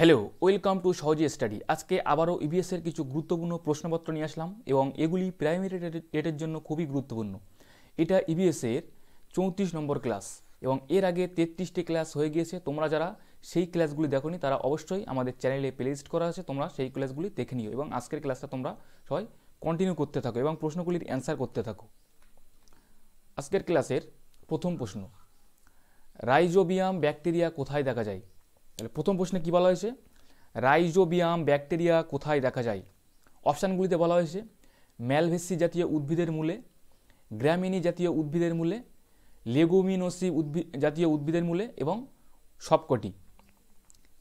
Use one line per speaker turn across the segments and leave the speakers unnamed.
hello welcome to সহজে study আজকে আবারও ইভিএসের e কিছু গুরুত্বপূর্ণ প্রশ্নপত্র নিয়ে আসলাম এবং এগুলি প্রাইমারি ডেটের জন্য খুবই গুরুত্বপূর্ণ এটা ইভিএসের e চৌত্রিশ নম্বর ক্লাস এবং এর আগে তেত্রিশটি ক্লাস হয়ে গিয়েছে তোমরা যারা সেই ক্লাসগুলি দেখনি তারা অবশ্যই আমাদের চ্যানেলে প্লেলিস্ট করা আছে তোমরা সেই ক্লাসগুলি দেখে নিও এবং আজকের ক্লাসটা তোমরা সবাই কন্টিনিউ করতে থাকো এবং প্রশ্নগুলির অ্যান্সার করতে থাকো আজকের ক্লাসের প্রথম প্রশ্ন রাইজোবিয়াম ব্যাকটেরিয়া কোথায় দেখা যায় তাহলে প্রথম প্রশ্নে কী বলা হয়েছে রাইজোবিয়াম ব্যাকটেরিয়া কোথায় দেখা যায় অপশানগুলিতে বলা হয়েছে ম্যালভেসি জাতীয় উদ্ভিদের মূলে গ্র্যামিনি জাতীয় উদ্ভিদের মূলে লেগুমিনোসি উদ্ভিদ জাতীয় উদ্ভিদের মূলে এবং সবকটি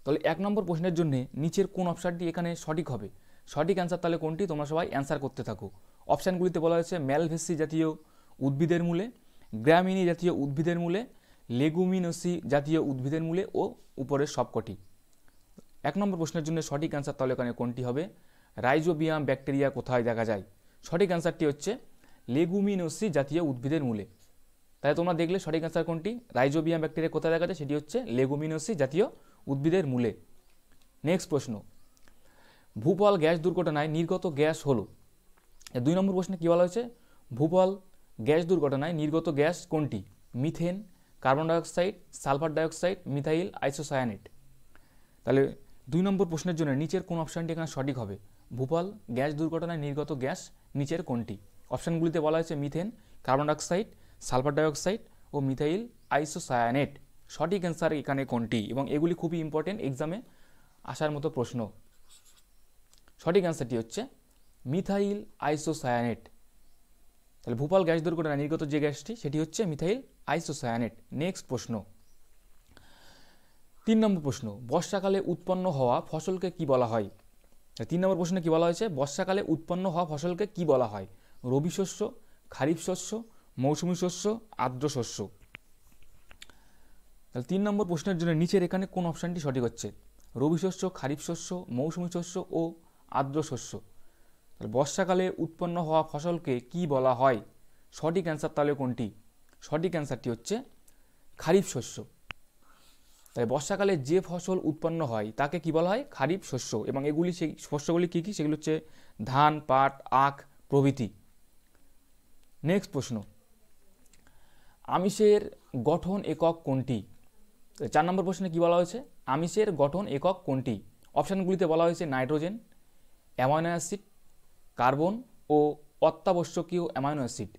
তাহলে এক নম্বর প্রশ্নের জন্য নিচের কোন অপশানটি এখানে সঠিক হবে সঠিক অ্যান্সার তাহলে কোনটি তোমরা সবাই অ্যান্সার করতে থাকো অপশানগুলিতে বলা হয়েছে ম্যালভেসি জাতীয় উদ্ভিদের মূলে গ্রামিনী জাতীয় উদ্ভিদের মূলে লেগুমিনোসি জাতীয় উদ্ভিদের মূলে ও উপরের সবকটি এক নম্বর প্রশ্নের জন্য সঠিক অ্যান্সার তাহলে এখানে কোনটি হবে রাইজোবিয়াম ব্যাকটেরিয়া কোথায় দেখা যায় সঠিক অ্যান্সারটি হচ্ছে লেগুমিনোসি জাতীয় উদ্ভিদের মূলে তাই তোমরা দেখলে সঠিক অ্যান্সার কোনটি রাইজোবিয়াম ব্যাকটেরিয়া কোথায় দেখা যায় সেটি হচ্ছে লেগুমিনোসি জাতীয় উদ্ভিদের মূলে নেক্সট প্রশ্ন ভূপল গ্যাস দুর্ঘটনায় নির্গত গ্যাস হলো দুই নম্বর প্রশ্নে কী বলা হয়েছে ভূপল গ্যাস দুর্ঘটনায় নির্গত গ্যাস কোনটি methane carbon dioxide sulphur dioxide methyl isocyanate তাহলে দুই নম্বর প্রশ্নের জন্য নিচের কোন অপশানটি এখানে সঠিক হবে ভূপাল গ্যাস দুর্ঘটনায় নির্গত গ্যাস নিচের কোনটি অপশানগুলিতে বলা হয়েছে methane carbon dioxide sulphur dioxide ও মিথাইল আইসোসায়ানেট সঠিক অ্যান্সার এখানে কোনটি এবং এগুলি খুবই ইম্পর্টেন্ট এক্সামে আসার মতো প্রশ্ন সঠিক অ্যান্সারটি হচ্ছে মিথাইল আইসোসায়ানেট তাহলে ভূপাল গ্যাস দুর্ঘটনা নির্গত যে গ্যাসটি সেটি হচ্ছে মিথাইল আইসোসায়ানেট নেক্সট প্রশ্ন তিন নম্বর প্রশ্ন বর্ষাকালে উৎপন্ন হওয়া ফসলকে কি বলা হয় তিন নম্বর প্রশ্নে কি বলা হয়েছে বর্ষাকালে উৎপন্ন হওয়া ফসলকে কি বলা হয় রবি শস্য খারিফ শস্য মৌসুমি শস্য আর্দ্র শস্য তাহলে তিন নম্বর প্রশ্নের জন্য নিচের এখানে কোন অপশানটি সঠিক হচ্ছে রবি শস্য খারিফ শস্য মৌসুমি শস্য ও আর্দ্র শস্য তাহলে বর্ষাকালে উৎপন্ন হওয়া ফসলকে কি বলা হয় সঠিক অ্যান্সার তাহলে কোনটি সঠিক অ্যান্সারটি হচ্ছে খারিফ শস্য তাই বর্ষাকালে যে ফসল উৎপন্ন হয় তাকে কি বলা হয় খারিফ শস্য এবং এগুলি সেই শস্যগুলি কী কী সেগুলো হচ্ছে ধান পাট আখ প্রভৃতি নেক্সট প্রশ্ন আমিষের গঠন একক কোনটি চার নম্বর প্রশ্নে কি বলা হয়েছে আমিষের গঠন একক কোনটি অপশানগুলিতে বলা হয়েছে নাইট্রোজেন অ্যামাইনো অ্যাসিড কার্বন ও অত্যাবশ্যকীয় অ্যামাইনো অ্যাসিড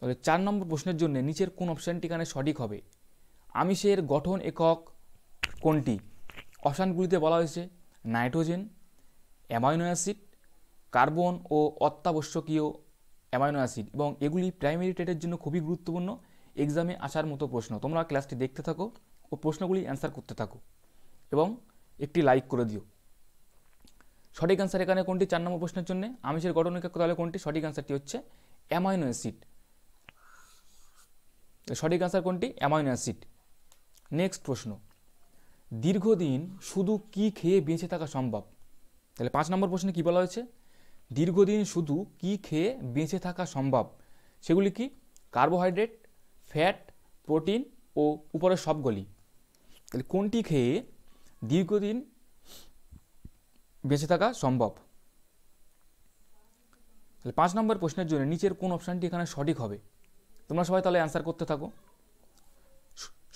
তবে চার নম্বর প্রশ্নের জন্য নিচের কোন অপশানটি এখানে সঠিক হবে আমিষের গঠন একক কোনটি অপশানগুলিতে বলা হয়েছে নাইট্রোজেন অ্যামাইনো অ্যাসিড কার্বন ও অত্যাবশ্যকীয় অ্যামাইনো অ্যাসিড এবং এগুলি প্রাইমারি টেটের জন্য খুবই গুরুত্বপূর্ণ এক্সামে আসার মতো প্রশ্ন তোমরা ক্লাসটি দেখতে থাকো ও প্রশ্নগুলি অ্যান্সার করতে থাকো এবং একটি লাইক করে দিও সঠিক অ্যান্সার এখানে কোনটি চার নম্বর প্রশ্নের জন্য আমিষের গঠনিকা তাহলে কোনটি সঠিক অ্যান্সারটি হচ্ছে অ্যামাইনো অ্যাসিড সঠিক অ্যান্সার কোনটি অ্যামাইনো অ্যাসিড নেক্সট প্রশ্ন দীর্ঘদিন শুধু কি খেয়ে বেঁচে থাকা সম্ভব তাহলে পাঁচ নম্বর প্রশ্নে কি বলা হয়েছে দীর্ঘদিন শুধু কি খেয়ে বেঁচে থাকা সম্ভব সেগুলি কি কার্বোহাইড্রেট ফ্যাট প্রোটিন ও উপরের সবগুলি তাহলে কোনটি খেয়ে দীর্ঘদিন বেঁচে থাকা সম্ভব তাহলে পাঁচ নম্বর প্রশ্নের জন্য নিচের কোন অপশানটি এখানে সঠিক হবে তোমরা সবাই তাহলে অ্যান্সার করতে থাকো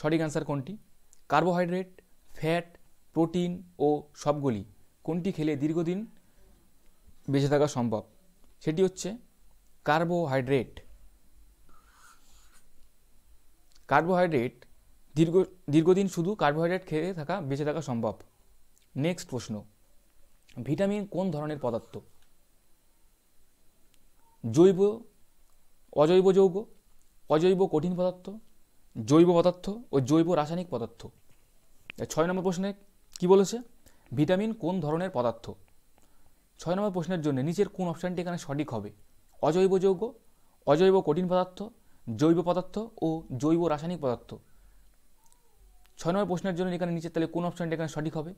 সঠিক অ্যান্সার কোনটি কার্বোহাইড্রেট ফ্যাট প্রোটিন ও সবগুলি কোনটি খেলে দীর্ঘদিন বেঁচে থাকা সম্ভব সেটি হচ্ছে কার্বোহাইড্রেট কার্বোহাইড্রেট দীর্ঘ দীর্ঘদিন শুধু কার্বোহাইড্রেট খেয়ে থাকা বেঁচে থাকা সম্ভব নেক্সট প্রশ্ন ভিটামিন কোন ধরনের পদার্থ জৈব অজৈব যৌগ অজৈব কঠিন পদার্থ জৈব পদার্থ ও জৈব রাসায়নিক পদার্থ ছয় নম্বর প্রশ্নে কি বলেছে ভিটামিন কোন ধরনের পদার্থ ছয় নম্বর প্রশ্নের জন্য নিচের কোন অপশানটি এখানে সঠিক হবে অজৈব যৌগ অজৈব কঠিন পদার্থ জৈব পদার্থ ও জৈব রাসায়নিক পদার্থ ছয় নম্বর প্রশ্নের জন্য এখানে নিচের তাহলে কোন অপশানটি এখানে সঠিক হবে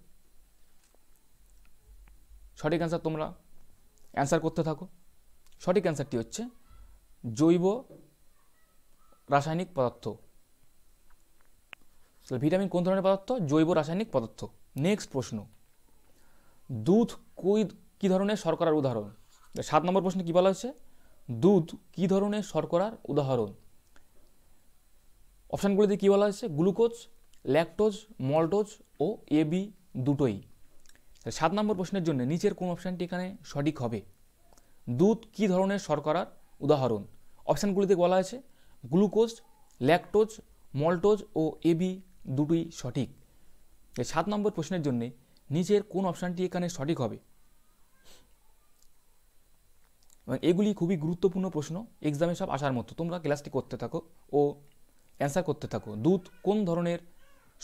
সঠিক অ্যান্সার তোমরা অ্যান্সার করতে থাকো সঠিক অ্যান্সারটি হচ্ছে জৈব রাসায়নিক পদার্থ ভিটামিন কোন ধরনের পদার্থ জৈব রাসায়নিক পদার্থ নেক্সট প্রশ্ন দুধ কই কী ধরনের শর্করার উদাহরণ সাত নম্বর প্রশ্নে কী বলা হয়েছে দুধ কী ধরনের শর্করার উদাহরণ অপশানগুলিতে কী বলা হয়েছে গ্লুকোজ ল্যাকটোজ মল্টোজ ও এবি দুটোই সাত নম্বর প্রশ্নের জন্য নিচের কোন অপশানটি এখানে সঠিক হবে দুধ কি ধরনের শর্করার উদাহরণ অপশানগুলিতে বলা আছে গ্লুকোজ ল্যাকটোজ মল্টোজ ও এবি দুটোই সঠিক সাত নম্বর প্রশ্নের জন্যে নিচের কোন অপশানটি এখানে সঠিক হবে মানে এগুলি খুবই গুরুত্বপূর্ণ প্রশ্ন এক্সামে সব আসার মতো তোমরা ক্লাসটি করতে থাকো ও অ্যান্সার করতে থাকো দুধ কোন ধরনের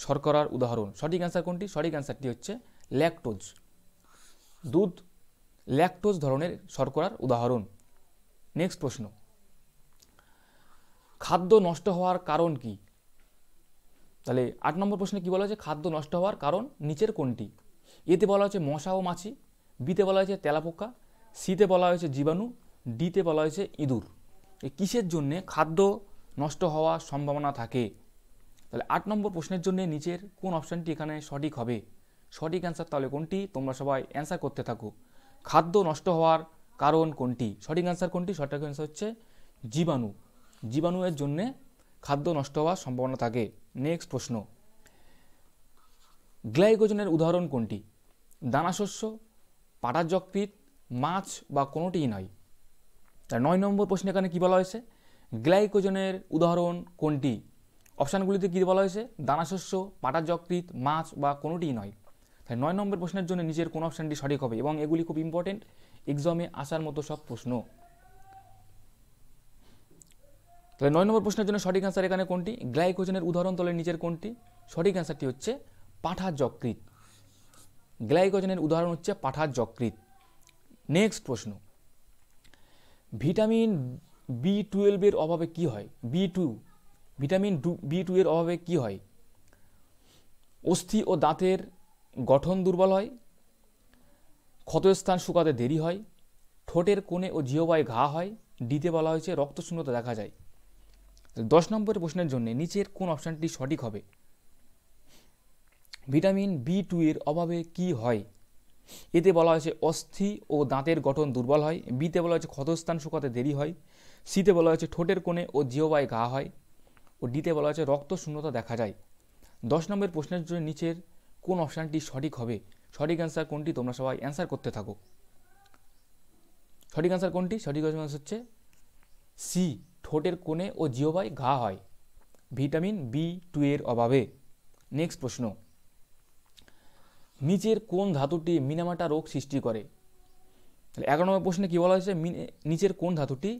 শর্করার উদাহরণ সঠিক অ্যান্সার কোনটি সঠিক অ্যান্সারটি হচ্ছে ল্যাকটোজ দুধ ল্যাকটোজ ধরনের শর্করার উদাহরণ নেক্সট প্রশ্ন খাদ্য নষ্ট হওয়ার কারণ কি তাহলে আট নম্বর প্রশ্নে কী বলা হয়েছে খাদ্য নষ্ট হওয়ার কারণ নিচের কোনটি এতে বলা হয়েছে মশা ও মাছি বিতে বলা হয়েছে তেলাপোকা সিতে বলা হয়েছে জীবাণু ডিতে বলা হয়েছে ইঁদুর এ কিসের জন্যে খাদ্য নষ্ট হওয়ার সম্ভাবনা থাকে তাহলে আট নম্বর প্রশ্নের জন্যে নিচের কোন অপশানটি এখানে সঠিক হবে সঠিক অ্যান্সার তাহলে কোনটি তোমরা সবাই অ্যান্সার করতে থাকো খাদ্য নষ্ট হওয়ার কারণ কোনটি সঠিক অ্যান্সার কোনটি সঠিক অ্যান্সার হচ্ছে জীবাণু জীবাণুয়ের জন্যে খাদ্য নষ্ট হওয়ার সম্ভাবনা থাকে নেক্সট প্রশ্ন গ্লাইকোজেনের উদাহরণ কোনটি দানাশস্য পাটাযকৃত মাছ বা কোনোটিই নয় তার নয় নম্বর প্রশ্ন এখানে কী বলা হয়েছে গ্লাইকোজেনের উদাহরণ কোনটি অপশানগুলিতে কী বলা হয়েছে দানাশস্য পাটাযকৃত মাছ বা কোনোটিই নয় তাই নয় নম্বর প্রশ্নের জন্য নিজের কোন অপশানটি সঠিক হবে এবং এগুলি খুব ইম্পর্টেন্ট এক্সামে আসার মতো সব প্রশ্ন তাহলে নয় নম্বর প্রশ্নের জন্য সঠিক অ্যান্সার এখানে কোনটি গ্লাইকোজেনের উদাহরণ তলের নিজের কোনটি সঠিক অ্যান্সারটি হচ্ছে পাঠা যকৃত গ্লাইকোজেনের উদাহরণ হচ্ছে পাঠা যকৃত নেক্সট প্রশ্ন ভিটামিন বি টুয়েলভের অভাবে কি হয় B two vitamin B two এর অভাবে কি হয় অস্থি ও দাঁতের গঠন দুর্বল হয় ক্ষতস্থান শুকাতে দেরি হয় ঠোঁটের কোণে ও জিওবায় ঘা হয় ডিতে বলা হয়েছে রক্তশূন্যতা দেখা যায় দশ নম্বরের প্রশ্নের জন্য নিচের কোন অপশানটি সঠিক হবে ভিটামিন বি টু এর অভাবে কি হয় এতে বলা হয়েছে অস্থি ও দাঁতের গঠন দুর্বল হয় বিতে বলা হয়েছে ক্ষতস্থান শুকাতে দেরি হয় সিতে বলা হয়েছে ঠোঁটের কোণে ও জিওবায় ঘা হয় ও ডিতে বলা হয়েছে রক্ত শূন্যতা দেখা যায় দশ নম্বরের প্রশ্নের জন্য নিচের কোন অপশানটি সঠিক হবে সঠিক অ্যান্সার কোনটি তোমরা সবাই অ্যান্সার করতে থাকো সঠিক অ্যান্সার কোনটি সঠিক অ্যান্সার হচ্ছে সি ঠোঁটের কোণে ও জিওবায় ঘা হয় ভিটামিন বি টু এর অভাবে নেক্সট প্রশ্ন নিচের কোন ধাতুটি মিনামাটা রোগ সৃষ্টি করে তাহলে এগারো নম্বর প্রশ্নে কী বলা হয়েছে নিচের কোন ধাতুটি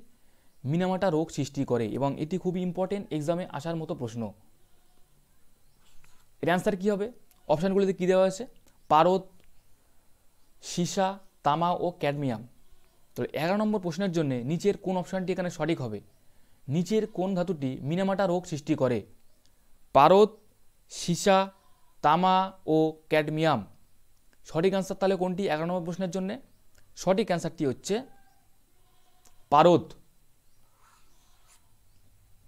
মিনামাটা রোগ সৃষ্টি করে এবং এটি খুবই ইম্পর্টেন্ট এক্সামে আসার মতো প্রশ্ন এর অ্যান্সার কী হবে অপশানগুলিতে কী দেওয়া আছে পারদ সীসা তামা ও ক্যাডমিয়াম তো এগারো নম্বর প্রশ্নের জন্য নিচের কোন অপশানটি এখানে সঠিক হবে নিচের কোন ধাতুটি মিনামাটা রোগ সৃষ্টি করে পারদ সীসা তামা ও ক্যাডমিয়াম সঠিক অ্যান্সার তাহলে কোনটি এগারো নম্বর প্রশ্নের জন্য সঠিক অ্যান্সারটি হচ্ছে পারদ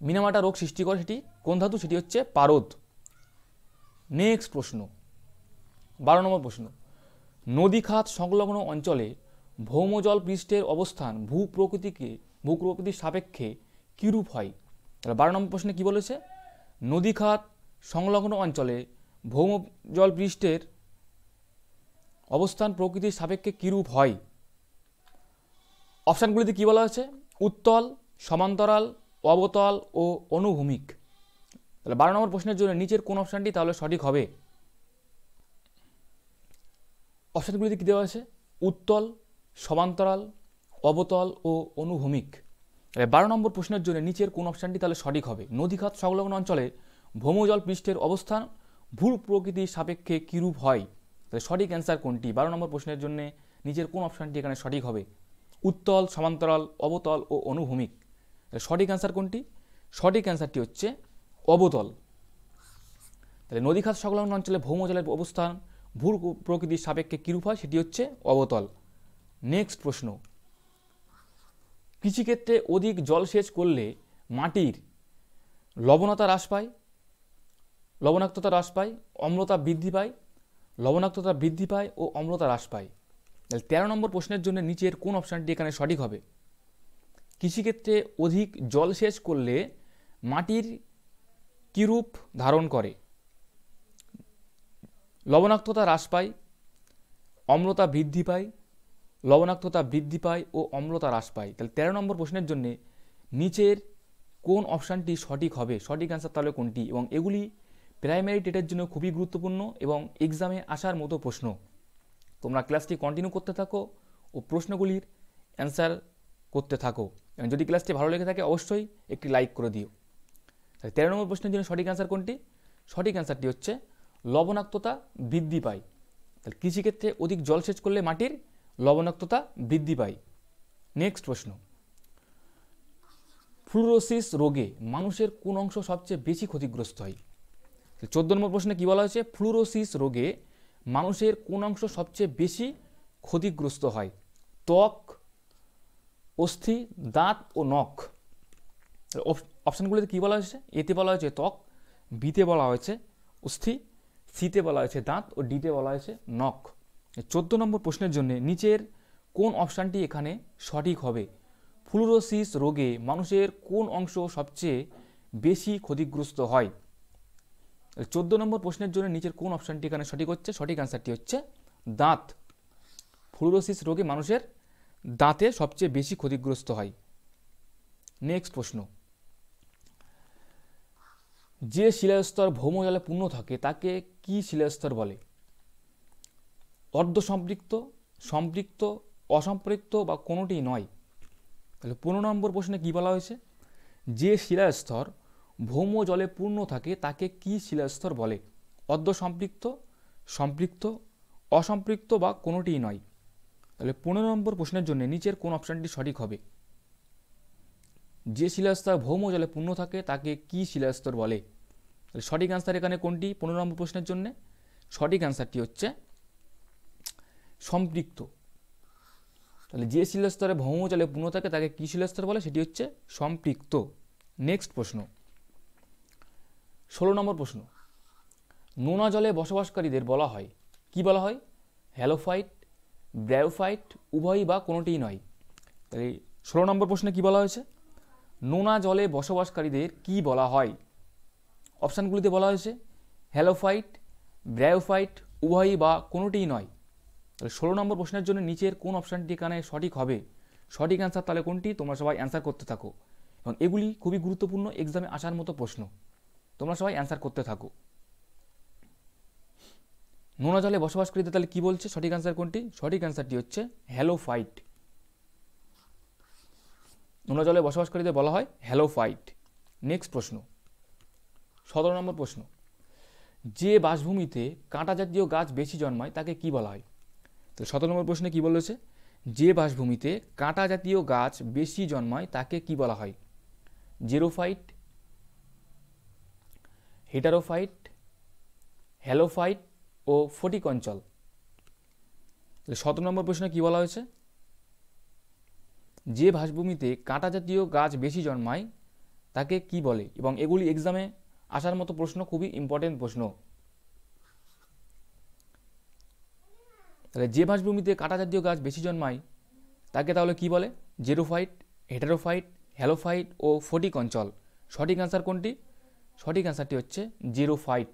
মিনামাটা রোগ সৃষ্টি করে সেটি কোন ধাতু সেটি হচ্ছে পারদ নেক্সট প্রশ্ন বারো নম্বর প্রশ্ন নদীখাত সংলগ্ন অঞ্চলে ভৌমজল পৃষ্ঠের অবস্থান ভূপ্রকৃতিকে ভূপ্রকৃতির সাপেক্ষে কীরূপ হয় তাহলে বারো নম্বর প্রশ্নে কী বলেছে নদীখাত সংলগ্ন অঞ্চলে ভৌম জল পৃষ্ঠের অবস্থান প্রকৃতির সাপেক্ষে কীরূপ হয় অপশানগুলিতে কী বলা হয়েছে উত্তল সমান্তরাল অবতল ও অনুভূমিক তাহলে বারো নম্বর প্রশ্নের জন্য নিচের কোন অপশানটি তাহলে সঠিক হবে অপশানগুলিতে কী দেওয়া আছে উত্তল সমান্তরাল অবতল ও অনুভূমিক বারো নম্বর প্রশ্নের জন্য নিচের কোন অপশানটি তাহলে সঠিক হবে নদীঘাত সংলগ্ন অঞ্চলে ভৌমজল পৃষ্ঠের অবস্থান ভূ প্রকৃতির সাপেক্ষে কীরূপ হয় তাহলে সঠিক অ্যান্সার কোনটি বারো নম্বর প্রশ্নের জন্য নিচের কোন অপশানটি এখানে সঠিক হবে উত্তল সমান্তরাল অবতল ও অনুভূমিক সঠিক অ্যান্সার কোনটি সঠিক অ্যান্সারটি হচ্ছে অবতল তাহলে নদীঘাত সংলগ্ন অঞ্চলে ভৌমজলের অবস্থান ভূ প্রকৃতির সাপেক্ষে কীরূপ হয় সেটি হচ্ছে অবতল নেক্সট প্রশ্ন কৃষিক্ষেত্রে অধিক জলসেচ করলে মাটির লবণতা হ্রাস পায় লবণাক্ততা হ্রাস পায় অম্লতা বৃদ্ধি পায় লবণাক্ততা বৃদ্ধি পায় ও অম্লতা হ্রাস পায় তাহলে তেরো নম্বর প্রশ্নের জন্য নিচের কোন অপশানটি এখানে সঠিক হবে কৃষিক্ষেত্রে অধিক জলসেচ করলে মাটির কী রূপ ধারণ করে লবণাক্ততা হ্রাস পায় অম্লতা বৃদ্ধি পায় লবণাক্ততা বৃদ্ধি পায় ও অম্লতা হ্রাস পায় তাহলে তেরো নম্বর প্রশ্নের জন্য নিচের কোন অপশানটি সঠিক হবে সঠিক অ্যান্সার তাহলে কোনটি এবং এগুলি প্রাইমারি টেটের জন্য খুবই গুরুত্বপূর্ণ এবং এক্সামে আসার মতো প্রশ্ন তোমরা ক্লাসটি কন্টিনিউ করতে থাকো ও প্রশ্নগুলির অ্যান্সার করতে থাকো এবং যদি ক্লাসটি ভালো লেগে থাকে অবশ্যই একটি লাইক করে দিও তাহলে তেরো নম্বর প্রশ্নের জন্য সঠিক অ্যান্সার কোনটি সঠিক অ্যান্সারটি হচ্ছে লবণাক্ততা বৃদ্ধি পায় তাহলে কৃষিক্ষেত্রে অধিক জলসেচ করলে মাটির লবণাক্ততা বৃদ্ধি পায় নেক্সট প্রশ্ন ফ্লুরোসিস রোগে মানুষের কোন অংশ সবচেয়ে বেশি ক্ষতিগ্রস্ত হয় চোদ্দ নম্বর প্রশ্নে কী বলা হয়েছে ফ্লুরোসিস রোগে মানুষের কোন অংশ সবচেয়ে বেশি ক্ষতিগ্রস্ত হয় ত্বক অস্থি দাঁত ও নখ অপশানগুলিতে কী বলা হয়েছে এতে বলা হয়েছে ত্বক বিতে বলা হয়েছে অস্থি সিতে বলা হয়েছে দাঁত ও ডিতে বলা হয়েছে নখ চোদ্দো নম্বর প্রশ্নের জন্য নিচের কোন অপশানটি এখানে সঠিক হবে ফ্লুরোসিস রোগে মানুষের কোন অংশ সবচেয়ে বেশি ক্ষতিগ্রস্ত হয় চোদ্দো নম্বর প্রশ্নের জন্য নিচের কোন অপশানটি এখানে সঠিক হচ্ছে সঠিক অ্যান্সারটি হচ্ছে দাঁত ফ্লুরোসিস রোগে মানুষের দাঁতে সবচেয়ে বেশি ক্ষতিগ্রস্ত হয় নেক্সট প্রশ্ন যে শিলাস্তর ভৌমজলে পূর্ণ থাকে তাকে কি শিলাস্তর বলে অর্ধ সম্পৃক্ত সম্পৃক্ত অসম্পৃক্ত বা কোনোটি নয় তাহলে পনেরো নম্বর প্রশ্নে কী বলা হয়েছে যে শিলাস্তর ভৌম জলে পূর্ণ থাকে তাকে কি শিলাস্তর বলে অর্ধ সম্পৃক্ত সম্পৃক্ত অসম্পৃক্ত বা কোনোটিই নয় তাহলে পনেরো নম্বর প্রশ্নের জন্য নিচের কোন অপশানটি সঠিক হবে যে শিলাস্তর ভৌম জলে পূর্ণ থাকে তাকে কি শিলাস্তর বলে সঠিক অ্যান্সার এখানে কোনটি পনেরো নম্বর প্রশ্নের জন্য সঠিক অ্যান্সারটি হচ্ছে সম্পৃক্ত তাহলে যে শিলাস্তরে ভৌম জলে পূর্ণ থাকে তাকে কী শিলাস্তর বলে সেটি হচ্ছে সম্পৃক্ত নেক্সট প্রশ্ন ষোলো নম্বর প্রশ্ন নোনা জলে বসবাসকারীদের বলা হয় কি বলা হয় হ্যালোফাইট ব্রায়োফাইট উভয়ই বা কোনোটিই নয় তাহলে ষোলো নম্বর প্রশ্নে কী বলা হয়েছে নোনা জলে বসবাসকারীদের কি বলা হয় অপশানগুলিতে বলা হয়েছে হ্যালোফাইট ব্রায়োফাইট উভয়ই বা কোনোটিই নয় তাহলে ষোলো নম্বর প্রশ্নের জন্য নিচের কোন অপশানটি এখানে সঠিক হবে সঠিক অ্যান্সার তাহলে কোনটি তোমরা সবাই অ্যান্সার করতে থাকো এবং এগুলি খুবই গুরুত্বপূর্ণ এক্সামে আসার মতো প্রশ্ন তোমরা সবাই অ্যান্সার করতে থাকো নোনা জলে বসবাসকারীদের তাহলে কী বলছে সঠিক অ্যান্সার কোনটি সঠিক অ্যান্সারটি হচ্ছে হ্যালো ফাইট নোনা জলে বসবাসকারীদের বলা হয় হ্যালো ফাইট নেক্সট প্রশ্ন সতেরো নম্বর প্রশ্ন যে বাসভূমিতে কাঁটা জাতীয় গাছ বেশি জন্মায় তাকে কি বলা হয় তো সতেরো নম্বর প্রশ্নে কী বলেছে যে বাসভূমিতে কাঁটা জাতীয় গাছ বেশি জন্মায় তাকে কি বলা হয় জেরোফাইট হিটারোফাইট হ্যালোফাইট ও ফটিক অঞ্চল সতেরো নম্বর প্রশ্নে কী বলা হয়েছে যে ভাসভূমিতে কাঁটা জাতীয় গাছ বেশি জন্মায় তাকে কি বলে এবং এগুলি এক্সামে আসার মতো প্রশ্ন খুবই ইম্পর্টেন্ট প্রশ্ন তাহলে যে ভাসভূমিতে কাঁটা জাতীয় গাছ বেশি জন্মায় তাকে তাহলে কি বলে জেরোফাইট হেটারোফাইট হ্যালোফাইট ও ফটিক অঞ্চল সঠিক অ্যান্সার কোনটি সঠিক অ্যান্সারটি হচ্ছে জেরোফাইট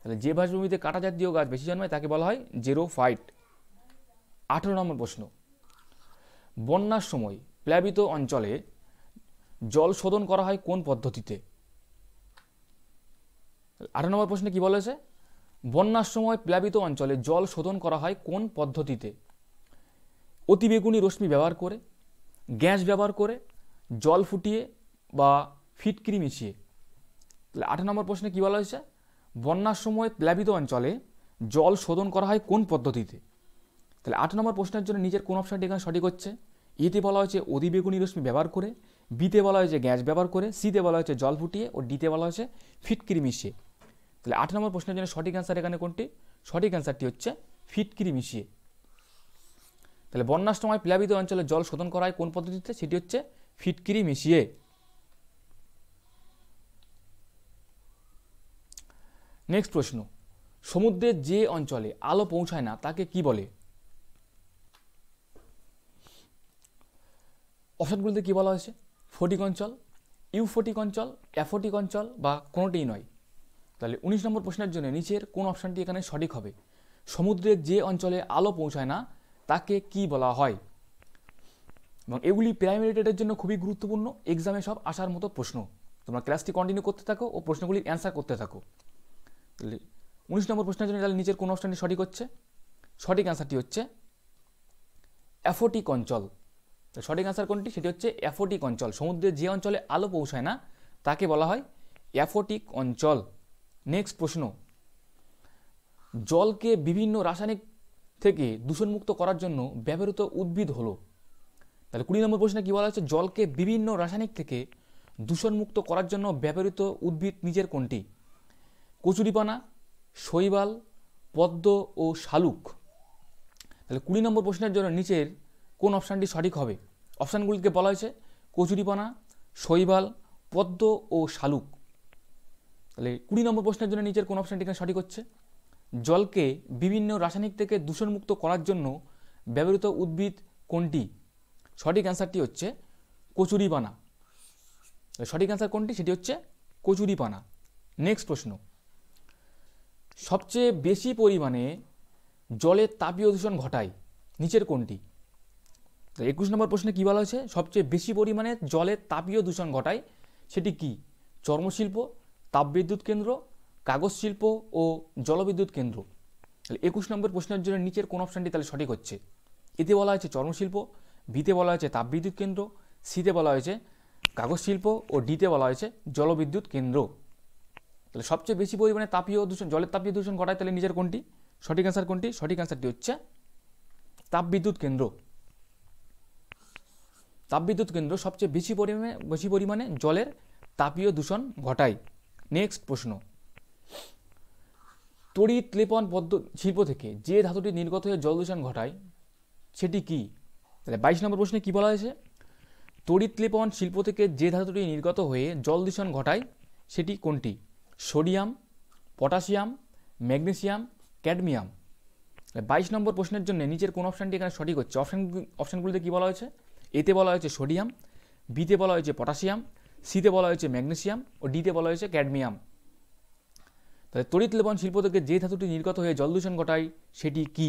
তাহলে যে ভাসভূমিতে কাঁটা জাতীয় গাছ বেশি জন্মায় তাকে বলা হয় জেরোফাইট আঠেরো নম্বর প্রশ্ন বন্যার সময় প্লাবিত অঞ্চলে জল শোধন করা হয় কোন পদ্ধতিতে আট নম্বর প্রশ্নে কী বলেছে বন্যার সময় প্লাবিত অঞ্চলে জল শোধন করা হয় কোন পদ্ধতিতে অতিবেগুনি রশ্মি ব্যবহার করে গ্যাস ব্যবহার করে জল ফুটিয়ে বা ফিটকিরি মিশিয়ে তাহলে আট নম্বর প্রশ্নে কী বলা হয়েছে বন্যার সময় প্লাবিত অঞ্চলে জল শোধন করা হয় কোন পদ্ধতিতে তাহলে আট নম্বর প্রশ্নের জন্য নিজের কোন অপশানটি এখানে সঠিক হচ্ছে এতে বলা হয়েছে অধিবেগুনি রশ্মি ব্যবহার করে বিতে বলা হয়েছে গ্যাস ব্যবহার করে সিতে বলা হয়েছে জল ফুটিয়ে ও ডিতে বলা হয়েছে ফিটকিরি মিশিয়ে তাহলে আট নম্বর প্রশ্নের জন্য সঠিক অ্যান্সার এখানে কোনটি সঠিক অ্যান্সারটি হচ্ছে ফিটকিরি মিশিয়ে তাহলে বন্যার সময় প্লাবিত অঞ্চলে জল শোধন করা হয় কোন পদ্ধতিতে সেটি হচ্ছে ফিটকিরি মিশিয়ে নেক্সট প্রশ্ন সমুদ্রের যে অঞ্চলে আলো পৌঁছায় না তাকে কি বলে অফসেটগুলিতে কী বলা হয়েছে ফটিক অঞ্চল ইউফোটিক অঞ্চল অ্যাফোটিক অঞ্চল বা কোনোটিই নয় তাহলে উনিশ নম্বর প্রশ্নের জন্য নিচের কোন অপশানটি এখানে সঠিক হবে সমুদ্রের যে অঞ্চলে আলো পৌঁছায় না তাকে কি বলা হয় এবং এগুলি প্রাইমারি ডেটের জন্য খুবই গুরুত্বপূর্ণ এক্সামে সব আসার মতো প্রশ্ন তোমরা ক্লাসটি কন্টিনিউ করতে থাকো ও প্রশ্নগুলির অ্যান্সার করতে থাকো তাহলে উনিশ নম্বর প্রশ্নের জন্য তাহলে নিচের কোন অপশানটি সঠিক হচ্ছে সঠিক অ্যান্সারটি হচ্ছে অ্যাফোটিক অঞ্চল তো সঠিক আনসার কোনটি সেটি হচ্ছে অ্যাফোটিক অঞ্চল সমুদ্রের যে অঞ্চলে আলো পৌঁছায় না তাকে বলা হয় অ্যাফোটিক অঞ্চল নেক্সট প্রশ্ন জলকে বিভিন্ন রাসায়নিক থেকে দূষণমুক্ত করার জন্য ব্যবহৃত উদ্ভিদ হলো তাহলে কুড়ি নম্বর প্রশ্নে কী বলা হচ্ছে জলকে বিভিন্ন রাসায়নিক থেকে দূষণমুক্ত করার জন্য ব্যবহৃত উদ্ভিদ নিজের কোনটি কচুরিপানা শৈবাল পদ্ম ও শালুক তাহলে কুড়ি নম্বর প্রশ্নের জন্য নিচের কোন অপশানটি সঠিক হবে অপশানগুলিকে বলা হয়েছে কচুরিপানা শৈবাল পদ্ম ও শালুক তাহলে কুড়ি নম্বর প্রশ্নের জন্য নিচের কোন অপশানটি এখানে সঠিক হচ্ছে জলকে বিভিন্ন রাসায়নিক থেকে দূষণমুক্ত করার জন্য ব্যবহৃত উদ্ভিদ কোনটি সঠিক অ্যান্সারটি হচ্ছে কচুরিপানা সঠিক অ্যান্সার কোনটি সেটি হচ্ছে কচুরিপানা নেক্সট প্রশ্ন সবচেয়ে বেশি পরিমাণে জলের তাপীয় দূষণ ঘটায় নিচের কোনটি তো একুশ নম্বর প্রশ্নে কী বলা হয়েছে সবচেয়ে বেশি পরিমাণে জলের তাপীয় দূষণ ঘটায় সেটি কি চর্মশিল্প তাপবিদ্যুৎ কেন্দ্র কাগজ শিল্প ও জলবিদ্যুৎ কেন্দ্র তাহলে একুশ নম্বর প্রশ্নের জন্য নিচের কোন অপশানটি তাহলে সঠিক হচ্ছে এতে বলা হয়েছে চর্মশিল্প বিতে বলা হয়েছে তাপবিদ্যুৎ কেন্দ্র সিতে বলা হয়েছে কাগজ শিল্প ও ডিতে বলা হয়েছে জলবিদ্যুৎ কেন্দ্র তাহলে সবচেয়ে বেশি পরিমাণে তাপীয় দূষণ জলের তাপীয় দূষণ ঘটায় তাহলে নিজের কোনটি সঠিক অ্যান্সার কোনটি সঠিক অ্যান্সারটি হচ্ছে তাপবিদ্যুৎ কেন্দ্র তাপবিদ্যুৎ কেন্দ্র সবচেয়ে বেশি পরিমাণে বেশি পরিমাণে জলের তাপীয় দূষণ ঘটায় নেক্সট প্রশ্ন তড়িৎ লেপন পদ্ম শিল্প থেকে যে ধাতুটি নির্গত হয়ে জল দূষণ ঘটায় সেটি কী তাহলে বাইশ নম্বর প্রশ্নে কী বলা হয়েছে তড়িৎ লেপন শিল্প থেকে যে ধাতুটি নির্গত হয়ে জল দূষণ ঘটায় সেটি কোনটি সোডিয়াম পটাশিয়াম ম্যাগনেসিয়াম ক্যাডমিয়াম বাইশ নম্বর প্রশ্নের জন্য নিচের কোন অপশানটি এখানে সঠিক হচ্ছে অপশান অপশানগুলিতে কী বলা হয়েছে এতে বলা হয়েছে সোডিয়াম বিতে বলা হয়েছে পটাশিয়াম সিতে বলা হয়েছে ম্যাগনেশিয়াম ও ডিতে বলা হয়েছে ক্যাডমিয়াম তাহলে তড়িৎ লেবন শিল্প থেকে যে ধাতুটি নির্গত হয়ে জল দূষণ ঘটায় সেটি কি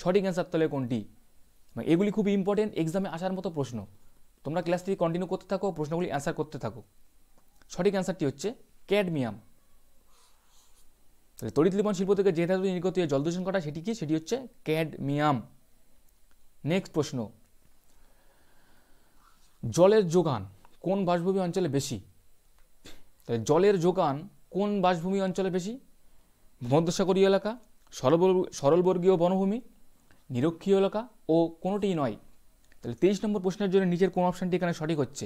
সঠিক অ্যান্সার তাহলে কোনটি এগুলি খুব ইম্পর্টেন্ট এক্সামে আসার মতো প্রশ্ন তোমরা ক্লাস থেকে কন্টিনিউ করতে থাকো প্রশ্নগুলি অ্যান্সার করতে থাকো সঠিক অ্যান্সারটি হচ্ছে ক্যাডমিয়াম তাহলে তড়িৎ লিপন শিল্প থেকে যে ধাতু নির্গত হয়ে জল দূষণ ঘটায় সেটি কি সেটি হচ্ছে ক্যাডমিয়াম নেক্সট প্রশ্ন জলের যোগান কোন বাসভূমি অঞ্চলে বেশি তাহলে জলের যোগান কোন বাসভূমি অঞ্চলে বেশি মধ্যসাগরীয় এলাকা সরল সরলবর্গীয় বনভূমি নিরক্ষীয় এলাকা ও কোনোটিই নয় তাহলে তেইশ নম্বর প্রশ্নের জন্য নিজের কোন অপশানটি এখানে সঠিক হচ্ছে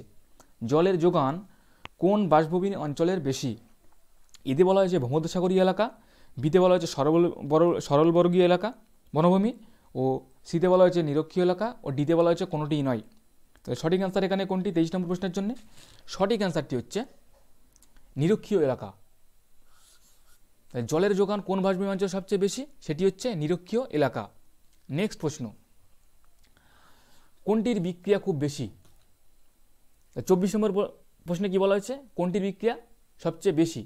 জলের যোগান কোন বাসভূমি অঞ্চলের বেশি এতে বলা হয়েছে ভূমধ্যসাগরীয় এলাকা বিতে বলা হয়েছে সরল সরলবর্গীয় এলাকা বনভূমি ও সিতে বলা হয়েছে নিরক্ষীয় এলাকা ও ডিতে বলা হয়েছে কোনোটিই নয় তাহলে সঠিক অ্যান্সার এখানে কোনটি তেইশ নম্বর প্রশ্নের জন্য সঠিক অ্যান্সারটি হচ্ছে নিরক্ষীয় এলাকা জলের যোগান কোন ভাসবিমাঞ্চল সবচেয়ে বেশি সেটি হচ্ছে নিরক্ষীয় এলাকা নেক্সট প্রশ্ন কোনটির বিক্রিয়া খুব বেশি চব্বিশ নম্বর প্রশ্নে কি বলা হয়েছে কোনটির বিক্রিয়া সবচেয়ে বেশি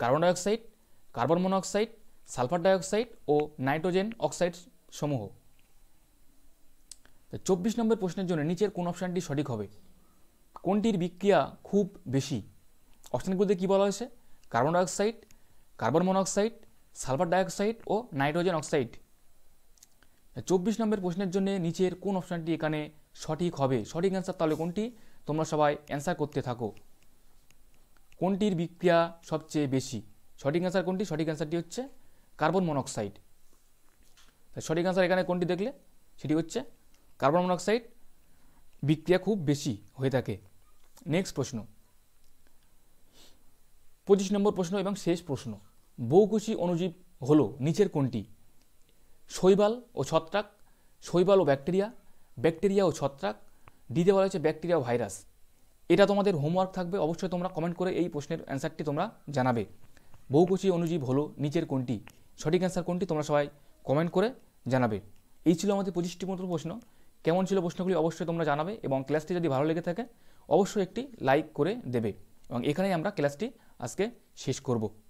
carbon dioxide carbon monoxide sulphur dioxide ও নাইট্রোজেন অক্সাইড সমূহ চব্বিশ নম্বর প্রশ্নের জন্য নিচের কোন অপশানটি সঠিক হবে কোনটির বিক্রিয়া খুব বেশি অপশানগুলিতে কী বলা হয়েছে carbon dioxide carbon monoxide sulphur dioxide ও নাইট্রোজেন অক্সাইড চব্বিশ নম্বর প্রশ্নের জন্য নিচের কোন অপশানটি এখানে সঠিক হবে সঠিক অ্যান্সার তাহলে কোনটি তোমরা সবাই অ্যান্সার করতে থাকো কোনটির বিক্রিয়া সবচেয়ে বেশি সঠিক অ্যান্সার কোনটি সঠিক অ্যান্সারটি হচ্ছে কার্বন মনোক্সাইড সঠিক অ্যান্সার এখানে কোনটি দেখলে সেটি হচ্ছে কার্বন মনোক্সাইড বিক্রিয়া খুব বেশি হয়ে থাকে নেক্সট প্রশ্ন পঁচিশ নম্বর প্রশ্ন এবং শেষ প্রশ্ন বহুকোষী অনুজীব হলো নিচের কোনটি শৈবাল ও ছত্রাক শৈবাল ও ব্যাকটেরিয়া ব্যাকটেরিয়া ও ছত্রাক ডিতে বলা হয়েছে ব্যাকটেরিয়া ও ভাইরাস এটা তোমাদের হোমওয়ার্ক থাকবে অবশ্যই তোমরা কমেন্ট করে এই প্রশ্নের অ্যান্সারটি তোমরা জানাবে বহুকোষী অনুজীব হলো নিচের কোনটি সঠিক অ্যান্সার কোনটি তোমরা সবাই কমেন্ট করে জানাবে এই ছিল আমাদের পঁচিশটি মতো প্রশ্ন কেমন ছিল প্রশ্নগুলি অবশ্যই তোমরা জানাবে এবং ক্লাসটি যদি ভালো লেগে থাকে অবশ্যই একটি লাইক করে দেবে এবং এখানেই আমরা ক্লাসটি আজকে শেষ করব